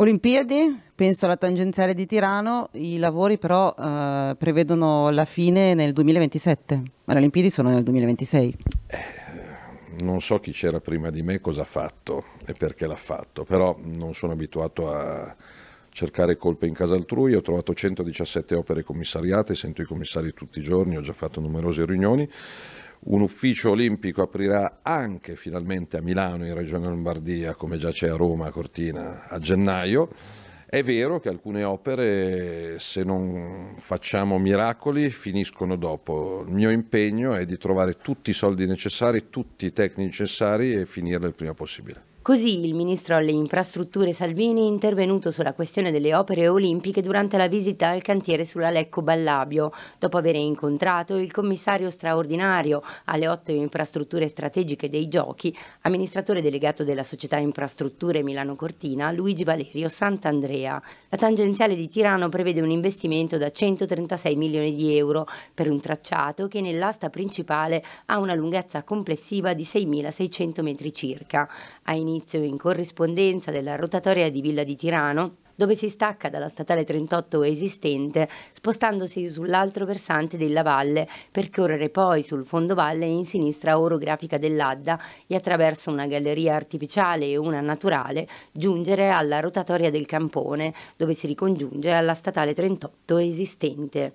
Olimpiadi, penso alla tangenziale di Tirano, i lavori però eh, prevedono la fine nel 2027, ma le Olimpiadi sono nel 2026. Eh, non so chi c'era prima di me, cosa ha fatto e perché l'ha fatto, però non sono abituato a cercare colpe in casa altrui, ho trovato 117 opere commissariate, sento i commissari tutti i giorni, ho già fatto numerose riunioni, un ufficio olimpico aprirà anche finalmente a Milano, in Regione Lombardia, come già c'è a Roma, a Cortina, a gennaio. È vero che alcune opere, se non facciamo miracoli, finiscono dopo. Il mio impegno è di trovare tutti i soldi necessari, tutti i tecnici necessari e finirle il prima possibile. Così il ministro alle infrastrutture Salvini è intervenuto sulla questione delle opere olimpiche durante la visita al cantiere sulla Lecco Ballabio, dopo aver incontrato il commissario straordinario alle otto infrastrutture strategiche dei giochi, amministratore delegato della società Infrastrutture Milano Cortina, Luigi Valerio Sant'Andrea. La tangenziale di Tirano prevede un investimento da 136 milioni di euro per un tracciato che nell'asta principale ha una lunghezza complessiva di 6.600 metri circa. Ha all'inizio in corrispondenza della rotatoria di Villa di Tirano, dove si stacca dalla statale 38 esistente, spostandosi sull'altro versante della valle, percorrere poi sul fondovalle in sinistra orografica dell'Adda e attraverso una galleria artificiale e una naturale giungere alla rotatoria del Campone, dove si ricongiunge alla statale 38 esistente.